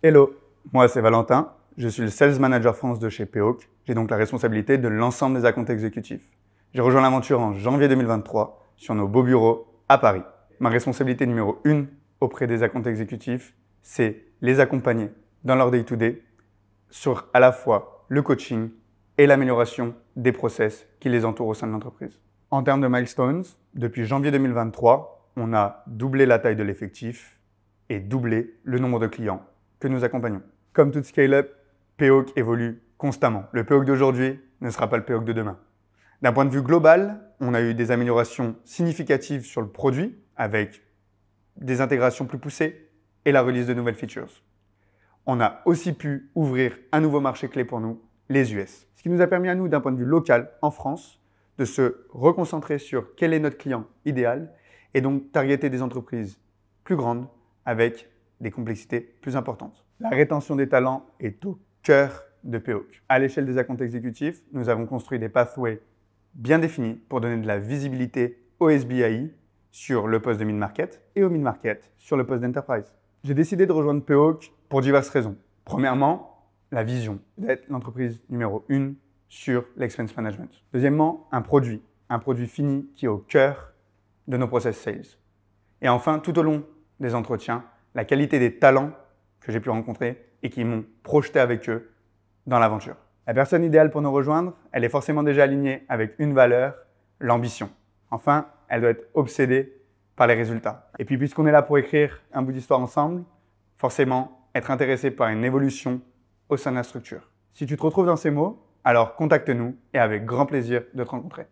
Hello, moi c'est Valentin, je suis le Sales Manager France de chez PEOC, j'ai donc la responsabilité de l'ensemble des accounts exécutifs. J'ai rejoint l'aventure en janvier 2023 sur nos beaux bureaux à Paris. Ma responsabilité numéro 1 auprès des accounts exécutifs, c'est les accompagner dans leur day to -day sur à la fois le coaching et l'amélioration des process qui les entourent au sein de l'entreprise. En termes de milestones, depuis janvier 2023, on a doublé la taille de l'effectif et doublé le nombre de clients que nous accompagnons. Comme toute scale-up, Peoc évolue constamment. Le POC d'aujourd'hui ne sera pas le Peoc de demain. D'un point de vue global, on a eu des améliorations significatives sur le produit avec des intégrations plus poussées et la release de nouvelles features. On a aussi pu ouvrir un nouveau marché clé pour nous, les US. Ce qui nous a permis à nous, d'un point de vue local, en France, de se reconcentrer sur quel est notre client idéal et donc targeter des entreprises plus grandes avec des complexités plus importantes. La rétention des talents est au cœur de PEOC. À l'échelle des accounts exécutifs, nous avons construit des pathways bien définis pour donner de la visibilité au SBI sur le poste de mid-market et au mid-market sur le poste d'enterprise. J'ai décidé de rejoindre PEOC pour diverses raisons. Premièrement, la vision d'être l'entreprise numéro 1 sur l'expense management. Deuxièmement, un produit, un produit fini qui est au cœur de nos process sales. Et enfin, tout au long des entretiens, la qualité des talents que j'ai pu rencontrer et qui m'ont projeté avec eux dans l'aventure. La personne idéale pour nous rejoindre, elle est forcément déjà alignée avec une valeur, l'ambition. Enfin, elle doit être obsédée par les résultats. Et puis puisqu'on est là pour écrire un bout d'histoire ensemble, forcément être intéressé par une évolution au sein de la structure. Si tu te retrouves dans ces mots, alors contacte-nous et avec grand plaisir de te rencontrer.